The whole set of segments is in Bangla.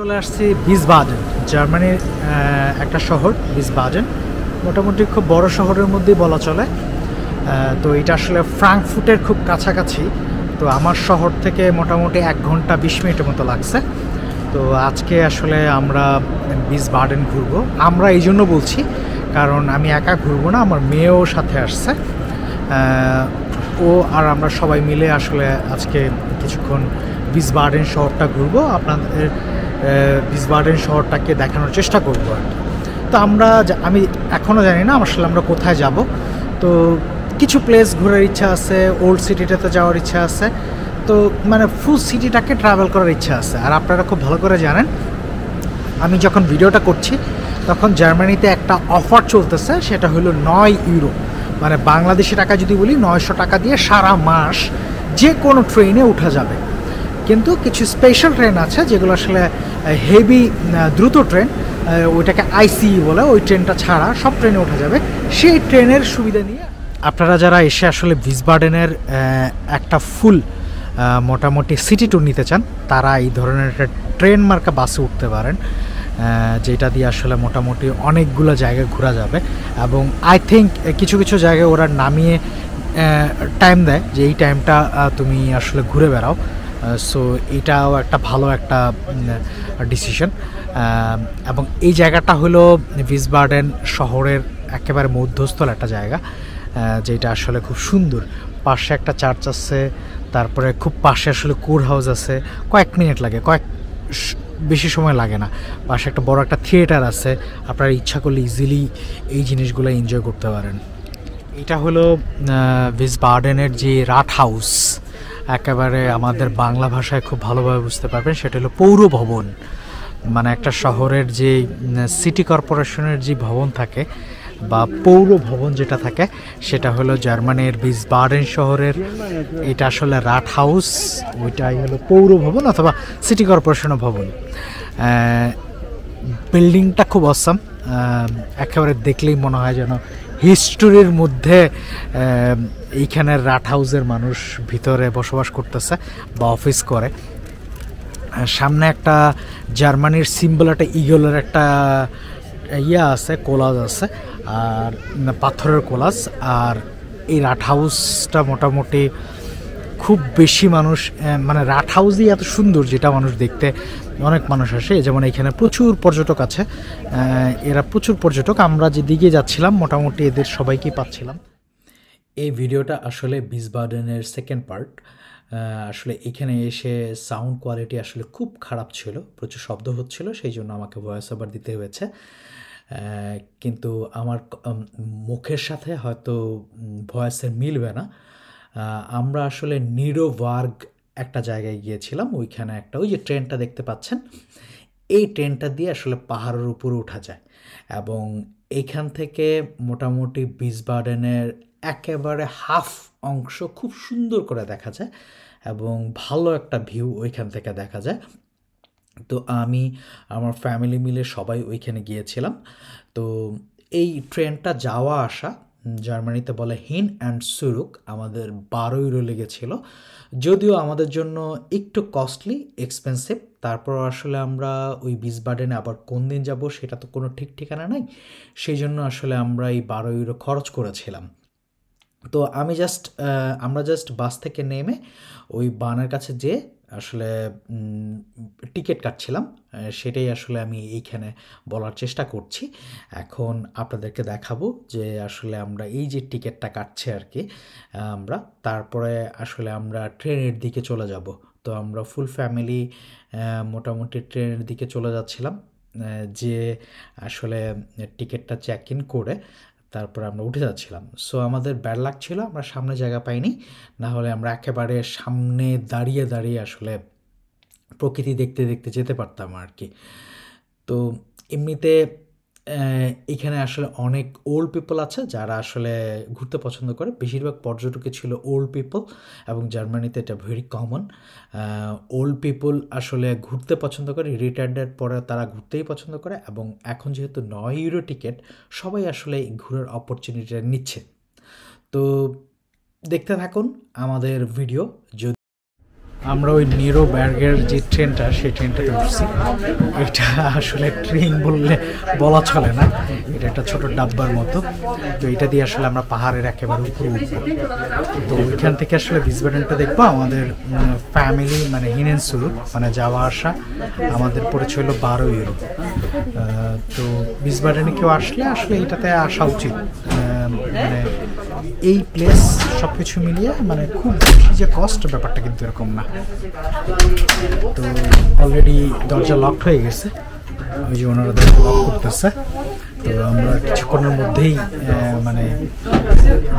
চলে আসছি বিজবাজেন জার্মানির একটা শহর বিজবাজেন মোটামুটি খুব বড় শহরের মধ্যেই বলা চলে তো এটা আসলে ফ্রাঙ্কফুটের খুব কাছাকাছি তো আমার শহর থেকে মোটামুটি এক ঘন্টা বিশ মিনিটের মতো লাগছে তো আজকে আসলে আমরা বিস বার্ডেন ঘুরবো আমরা এই জন্য বলছি কারণ আমি একা ঘুরবো না আমার মেয়েও সাথে আসছে ও আর আমরা সবাই মিলে আসলে আজকে কিছুক্ষণ বিস বার্ডেন শহরটা ঘুরবো আপনাদের ভিসবার্ডেন শহরটাকে দেখানোর চেষ্টা করবো আর কি তো আমরা আমি এখনও জানি না আসলে আমরা কোথায় যাব তো কিছু প্লেস ঘোরার ইচ্ছা আছে ওল্ড সিটিটাতে যাওয়ার ইচ্ছা আছে তো মানে ফুল সিটিটাকে ট্রাভেল করার ইচ্ছা আছে আর আপনারা খুব ভালো করে জানেন আমি যখন ভিডিওটা করছি তখন জার্মানিতে একটা অফার চলতেছে সেটা হলো নয় ইউরো মানে বাংলাদেশি টাকা যদি বলি নয়শো টাকা দিয়ে সারা মাস যে কোনো ট্রেনে উঠা যাবে কিন্তু কিছু স্পেশাল ট্রেন আছে যেগুলো আসলে হেভি দ্রুত ট্রেন ওইটাকে আইসি e বলে ওই ট্রেনটা ছাড়া সব ট্রেনে ওঠা যাবে সেই ট্রেনের সুবিধা নিয়ে আপনারা যারা এসে আসলে ভিসবার্ডেনের একটা ফুল মোটামুটি সিটি ট্যুর নিতে চান তারা এই ধরনের একটা ট্রেন মার্কা বাসে উঠতে পারেন যেটা দিয়ে আসলে মোটামুটি অনেকগুলো জায়গায় ঘোরা যাবে এবং আই থিঙ্ক কিছু কিছু জায়গায় ওরা নামিয়ে টাইম দেয় যে এই টাইমটা তুমি আসলে ঘুরে বেড়াও সো এটাও একটা ভালো একটা ডিসিশন এবং এই জায়গাটা হলো ভিসবার্ডেন শহরের একেবারে মধ্যস্থল একটা জায়গা যেটা আসলে খুব সুন্দর পাশে একটা চার্চ আছে তারপরে খুব পাশে আসলে কোর হাউস আছে কয়েক মিনিট লাগে কয়েক বেশি সময় লাগে না পাশে একটা বড় একটা থিয়েটার আছে আপনারা ইচ্ছা করলে ইজিলি এই জিনিসগুলো এনজয় করতে পারেন এটা হলো ভিস বার্ডেনের যে রাট হাউস একেবারে আমাদের বাংলা ভাষায় খুব ভালোভাবে বুঝতে পারবেন সেটা হলো পৌর ভবন মানে একটা শহরের যে সিটি কর্পোরেশনের যে ভবন থাকে বা পৌর ভবন যেটা থাকে সেটা হলো জার্মানির বিসবার্ডেন শহরের এটা আসলে রাট হাউস ওইটাই হলো পৌর ভবন অথবা সিটি কর্পোরেশনের ভবন বিল্ডিংটা খুব অসম একেবারে দেখলেই মনে হয় যেন হিস্টোরির মধ্যে এইখানের রাট হাউসের মানুষ ভিতরে বসবাস করতেছে বা অফিস করে সামনে একটা জার্মানির সিম্বল একটা ইগলের একটা ইয়া আছে কোলাজ আছে আর পাথরের কোলাজ আর এই রাট হাউসটা মোটামুটি খুব বেশি মানুষ মানে রাট হাউসই এত সুন্দর যেটা মানুষ দেখতে অনেক মানুষ আসে যেমন এখানে প্রচুর পর্যটক আছে এরা প্রচুর পর্যটক আমরা যেদিকে যাচ্ছিলাম মোটামুটি এদের সবাইকেই পাচ্ছিলাম এই ভিডিওটা আসলে বিসবার্ডেনের সেকেন্ড পার্ট আসলে এখানে এসে সাউন্ড কোয়ালিটি আসলে খুব খারাপ ছিল প্রচুর শব্দ হচ্ছিল সেই জন্য আমাকে ভয়েস ওভার দিতে হয়েছে কিন্তু আমার মুখের সাথে হয়তো ভয়েসের মিলবে না আমরা আসলে নিরোভার্গ একটা জায়গায় গিয়েছিলাম ওইখানে একটা ওই যে ট্রেনটা দেখতে পাচ্ছেন এই ট্রেনটা দিয়ে আসলে পাহাড়ের উপরে ওঠা যায় এবং এইখান থেকে মোটামুটি বিজবার্ডেনের একেবারে হাফ অংশ খুব সুন্দর করে দেখা যায় এবং ভালো একটা ভিউ ওইখান থেকে দেখা যায় তো আমি আমার ফ্যামিলি মিলে সবাই ওইখানে গিয়েছিলাম তো এই ট্রেনটা যাওয়া আসা জার্মানিতে বলে হিন অ্যান্ড সুরুক আমাদের বারো ইউরো লেগেছিল যদিও আমাদের জন্য একটু কস্টলি এক্সপেন্সিভ তারপর আসলে আমরা ওই বিস বার্ডেনে আবার কোন দিন যাব সেটা তো কোনো ঠিক ঠিকানা নাই সেই জন্য আসলে আমরা এই বারো ইউরো খরচ করেছিলাম তো আমি জাস্ট আমরা জাস্ট বাস থেকে নেমে ওই বানার কাছে যেয়ে আসলে টিকিট কাটছিলাম সেটাই আসলে আমি এইখানে বলার চেষ্টা করছি এখন আপনাদেরকে দেখাবো যে আসলে আমরা এই যে টিকিটটা কাটছে আর কি আমরা তারপরে আসলে আমরা ট্রেনের দিকে চলে যাব তো আমরা ফুল ফ্যামিলি মোটামুটি ট্রেনের দিকে চলে যাচ্ছিলাম যে আসলে টিকিটটা চেক ইন করে তারপরে আমরা উঠে যাচ্ছিলাম সো আমাদের ব্যাড লাক ছিল আমরা সামনে জায়গা পাইনি না হলে আমরা একেবারে সামনে দাঁড়িয়ে দাঁড়িয়ে আসলে প্রকৃতি দেখতে দেখতে যেতে পারতাম আর কি তো এমনিতে এখানে আসলে অনেক ওল্ড পিপল আছে যারা আসলে ঘুরতে পছন্দ করে বেশিরভাগ পর্যটকে ছিল ওল্ড পিপল এবং জার্মানিতে এটা ভেরি কমন ওল্ড পিপল আসলে ঘুরতে পছন্দ করে রিটায়ার্ডের পরে তারা ঘুরতেই পছন্দ করে এবং এখন যেহেতু নয় ইউরো টিকিট সবাই আসলে ঘোরার অপরচুনিটিটা নিচ্ছে তো দেখতে থাকুন আমাদের ভিডিও যদি আমরা ওই নিরো ব্যার্গের যে ট্রেনটা সেই ট্রেনটা উঠছি এটা আসলে ট্রেন বললে বলা চলে না এটা একটা ছোট ডাব্বার মতো তো এটা দিয়ে আসলে আমরা পাহাড়ের একেবারে উপরে উঠবো তো ওইখান থেকে আসলে বিজবাডেনটা দেখবো আমাদের ফ্যামিলি মানে হিনেনসুর মানে যাওয়া আসা আমাদের পরে হলো বারো ইউরো তো বিজবাডেনে কেউ আসলে আসলে এটাতে আসা উচিত মানে এই প্লেস সব কিছু মিলিয়ে মানে খুব বেশি যে কস্ট ব্যাপারটা কিন্তু এরকম না তো অলরেডি দরজা লকড হয়ে গেছে ওই যে ওনারা দরজা লক করতেছে তো আমরা কিছুক্ষণের মধ্যেই মানে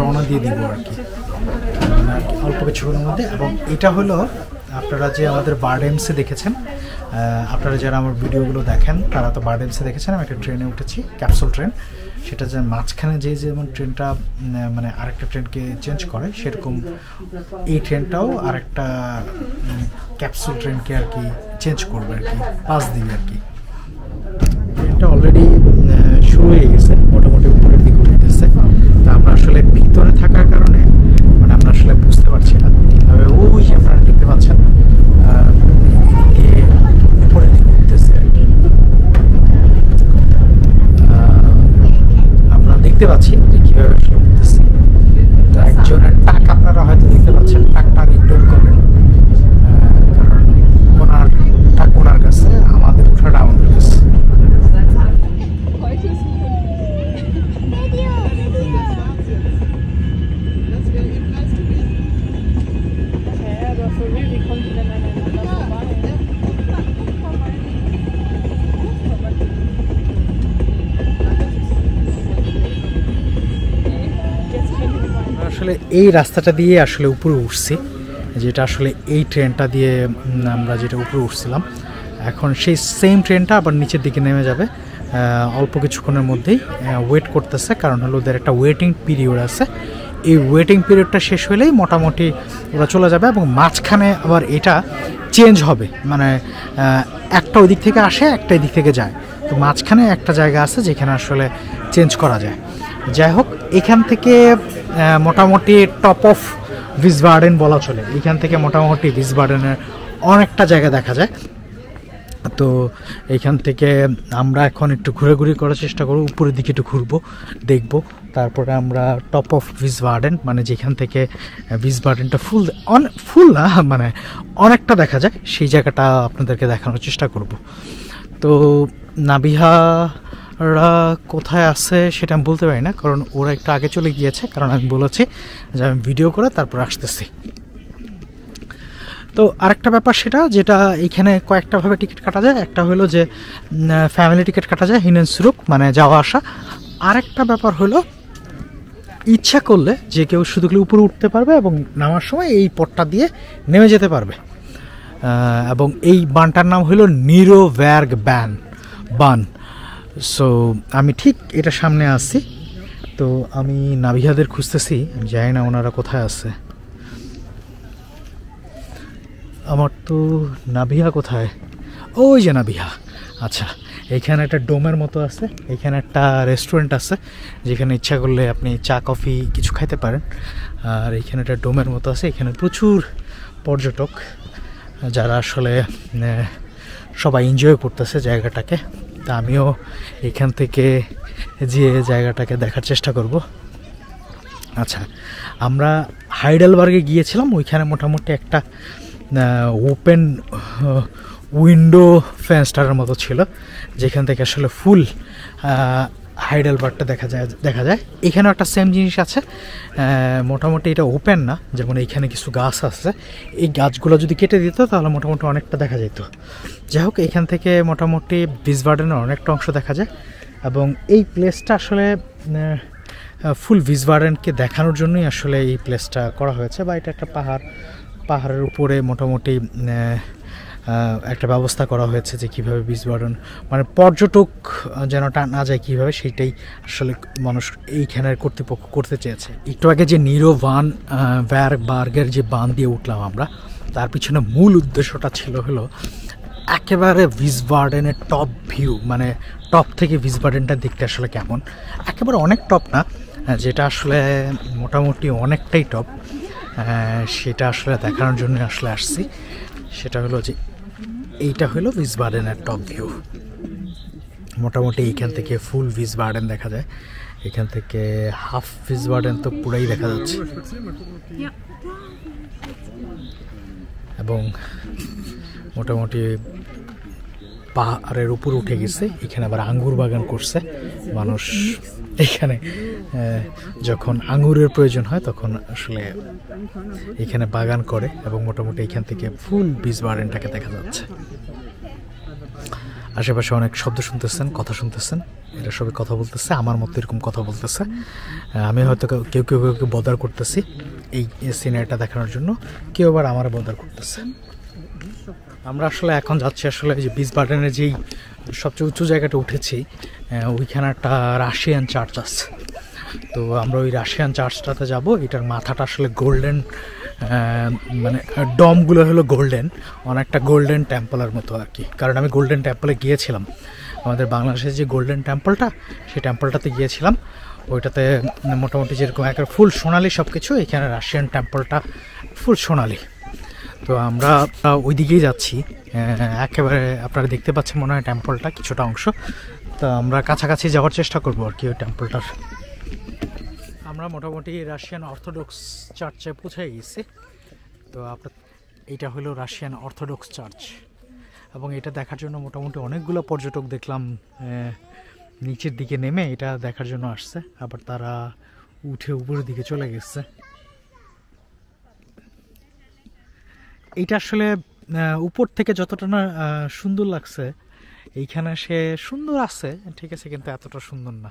রওনা দিয়ে দিব আর কি অল্প কিছুক্ষণের মধ্যে এবং এটা হলো আপনারা যে আমাদের বার্ডেমসে দেখেছেন আপনারা যারা আমার ভিডিওগুলো দেখেন তারা তো বার্ডেমসে দেখেছেন আমি একটা ট্রেনে উঠেছি ক্যাপসুল ট্রেন সেটা যে মাঝখানে যে যেমন ট্রেনটা মানে আরেকটা ট্রেনকে চেঞ্জ করে সেরকম এই ট্রেনটাও আরেকটা ক্যাপসুল ট্রেনকে আর কি চেঞ্জ করবে আর কি পাঁচ দিন আর কি ট্রেনটা অলরেডি শুরু হয়ে গেছে 对吧亲 আসলে এই রাস্তাটা দিয়ে আসলে উপরে উঠছি যেটা আসলে এই ট্রেনটা দিয়ে আমরা যেটা উপরে উঠছিলাম এখন সেই সেম ট্রেনটা আবার নিচের দিকে নেমে যাবে অল্প কিছুক্ষণের মধ্যেই ওয়েট করতেছে কারণ হলো ওদের একটা ওয়েটিং পিরিয়ড আছে এই ওয়েটিং পিরিয়ডটা শেষ হলেই মোটামুটি ওরা চলে যাবে এবং মাঝখানে আবার এটা চেঞ্জ হবে মানে একটা ওই দিক থেকে আসে একটা দিক থেকে যায় তো মাঝখানে একটা জায়গা আছে যেখানে আসলে চেঞ্জ করা যায় যাই হোক এখান থেকে মোটামুটি টপ অফ ভিস গার্ডেন বলা চলে এখান থেকে মোটামুটি ভিস গার্ডেনের অনেকটা জায়গা দেখা যায় তো এইখান থেকে আমরা এখন একটু ঘুরাঘুরি করার চেষ্টা করব উপরের দিকে একটু ঘুরবো দেখবো তারপরে আমরা টপ অফ ভিস গার্ডেন মানে যেখান থেকে ভিস গার্ডেনটা ফুল অন ফুল না মানে অনেকটা দেখা যায় সেই জায়গাটা আপনাদেরকে দেখানোর চেষ্টা করব তো নাবিহা ওরা কোথায় আছে সেটা আমি বলতে পারি না কারণ ওরা একটু আগে চলে গিয়েছে কারণ আমি বলেছি যে আমি ভিডিও করে তারপর আসতেছি তো আরেকটা ব্যাপার সেটা যেটা এখানে কয়েকটাভাবে টিকিট কাটা যায় একটা হলো যে ফ্যামিলি টিকিট কাটা যায় হিনেন সুরুক মানে যাওয়া আসা আরেকটা ব্যাপার হলো ইচ্ছা করলে যে কেউ শুধু উপরে উঠতে পারবে এবং নামার সময় এই পটটা দিয়ে নেমে যেতে পারবে এবং এই বানটার নাম হলো নিরো ব্যান বান সো আমি ঠিক এটা সামনে আসছি তো আমি নাভিহাদের খুঁজতেছি যাই জানি না ওনারা কোথায় আছে আমার তো নাভিহা কোথায় ওই যে নাভিহা আচ্ছা এখানে একটা ডোমের মতো আছে এখানে একটা রেস্টুরেন্ট আছে যেখানে ইচ্ছা করলে আপনি চা কফি কিছু খাইতে পারেন আর এখানে একটা ডোমের মতো আছে এখানে প্রচুর পর্যটক যারা আসলে সবাই এনজয় করতেছে জায়গাটাকে তা আমিও এখান থেকে যে জায়গাটাকে দেখার চেষ্টা করব আচ্ছা আমরা হাইডালবার্গে গিয়েছিলাম ওইখানে মোটামুটি একটা ওপেন উইন্ডো ফ্যান স্টারের মতো ছিল যেখান থেকে আসলে ফুল বারটা দেখা যায় দেখা যায় এখানেও একটা সেম জিনিস আছে মোটামুটি এটা ওপেন না যেমন এইখানে কিছু গাছ আছে এই গাছগুলো যদি কেটে দিত তাহলে মোটামুটি অনেকটা দেখা যেত যাই হোক এখান থেকে মোটামুটি বার্ডেনের অনেকটা অংশ দেখা যায় এবং এই প্লেসটা আসলে ফুল বার্ডেনকে দেখানোর জন্যই আসলে এই প্লেসটা করা হয়েছে বা এটা একটা পাহাড় পাহাড়ের উপরে মোটামুটি একটা ব্যবস্থা করা হয়েছে যে কিভাবে বীজ বপন মানে পর্যটক যেন না যায় কীভাবে সেইটাই আসলে মানুষ এইখানের কর্তৃপক্ষ করতে চেয়েছে একটু আগে যে নিরো ভান ভ্যার বার্গের যে বান দিয়ে উঠলাম আমরা তার পিছনে মূল উদ্দেশ্যটা ছিল হলো একেবারে ভিজ টপ ভিউ মানে টপ থেকে ভিজ বার্ডেনটা দেখতে আসলে কেমন একেবারে অনেক টপ না যেটা আসলে মোটামুটি অনেকটাই টপ সেটা আসলে দেখানোর জন্য আসলে আসছি সেটা হলো যে এইটা হলো ভিজ বার্ডেনের টপ ভিউ মোটামুটি এইখান থেকে ফুল ভিজ বার্ডেন দেখা যায় এখান থেকে হাফ ভিজ বার্ডেন তো পুরাই দেখা যাচ্ছে এবং মোটামুটি পাহাড়ের উপর উঠে গেছে এখানে আবার আঙ্গুর বাগান করছে মানুষ এখানে যখন আঙুরের প্রয়োজন হয় তখন আসলে এখানে বাগান করে এবং মোটামুটি এখান থেকে ফুল বীজ বারেনটাকে দেখা যাচ্ছে আশেপাশে অনেক শব্দ শুনতেছেন কথা শুনতেছেন এরা সবাই কথা বলতেছে আমার মতো এরকম কথা বলতেছে আমি হয়তো কেউ কেউ কেউ বদার করতেছি এই সিনারিটা দেখানোর জন্য কেউ আবার আমার বদার করতেছে আমরা আসলে এখন যাচ্ছি আসলে যে বিস বার্ডেনের যেই সবচেয়ে উঁচু জায়গাটা উঠেছি ওইখানে একটা রাশিয়ান চার্চ আছে তো আমরা ওই রাশিয়ান চার্চটাতে যাব এটার মাথাটা আসলে গোল্ডেন মানে ডমগুলো হলো গোল্ডেন অনেকটা গোল্ডেন টেম্পলের মতো আর কি কারণ আমি গোল্ডেন টেম্পলে গিয়েছিলাম আমাদের বাংলাদেশের যে গোল্ডেন টেম্পলটা সেই টেম্পলটাতে গিয়েছিলাম ওইটাতে মোটামুটি যেরকম একটা ফুল সোনালি সব কিছু এখানে রাশিয়ান টেম্পলটা ফুল সোনালি তো আমরা ওই দিকেই যাচ্ছি একেবারে আপনারা দেখতে পাচ্ছেন মনে হয় টেম্পলটা কিছুটা অংশ তো আমরা কাছাকাছি যাওয়ার চেষ্টা করবো আর কি ওই টেম্পলটার আমরা মোটামুটি রাশিয়ান অর্থোডক্স চার্চে পৌঁছে গেছি তো আপনার এটা হলো রাশিয়ান অর্থোডক্স চার্চ এবং এটা দেখার জন্য মোটামুটি অনেকগুলো পর্যটক দেখলাম নিচের দিকে নেমে এটা দেখার জন্য আসছে আবার তারা উঠে উপরের দিকে চলে গেছে এটা আসলে উপর থেকে যতটা না সুন্দর লাগছে এইখানে সে সুন্দর আছে ঠিক আছে কিন্তু এতটা সুন্দর না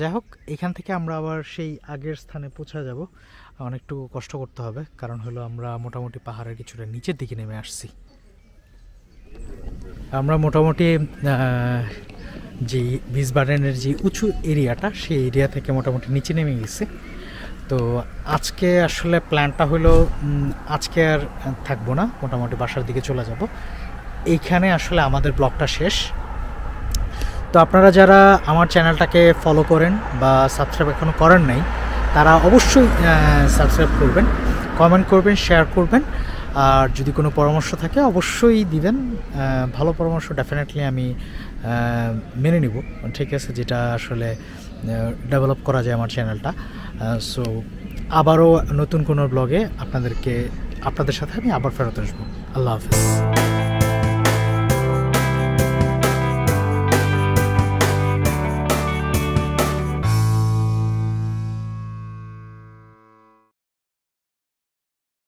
যাই হোক এখান থেকে আমরা আবার সেই আগের স্থানে পৌঁছা যাব অনেকটু কষ্ট করতে হবে কারণ হলো আমরা মোটামুটি পাহাড়ের কিছুটা নিচের দিকে নেমে আসছি আমরা মোটামুটি যে বিজবাগানের যে উঁচু এরিয়াটা সেই এরিয়া থেকে মোটামুটি নিচে নেমে গেছি তো আজকে আসলে প্ল্যানটা হলো আজকে আর থাকবো না মোটামুটি বাসার দিকে চলে যাব এইখানে আসলে আমাদের ব্লগটা শেষ তো আপনারা যারা আমার চ্যানেলটাকে ফলো করেন বা সাবস্ক্রাইব এখনও করেন নাই তারা অবশ্যই সাবস্ক্রাইব করবেন কমেন্ট করবেন শেয়ার করবেন আর যদি কোনো পরামর্শ থাকে অবশ্যই দিবেন ভালো পরামর্শ ডেফিনেটলি আমি মেনে নিব ঠিক আছে যেটা আসলে ডেভেলপ করা যায় আমার চ্যানেলটা সো আবারও নতুন কোনো ব্লগে আপনাদেরকে আপনাদের সাথে আমি আবার ফেরত আসবো আল্লাহ হাফিজ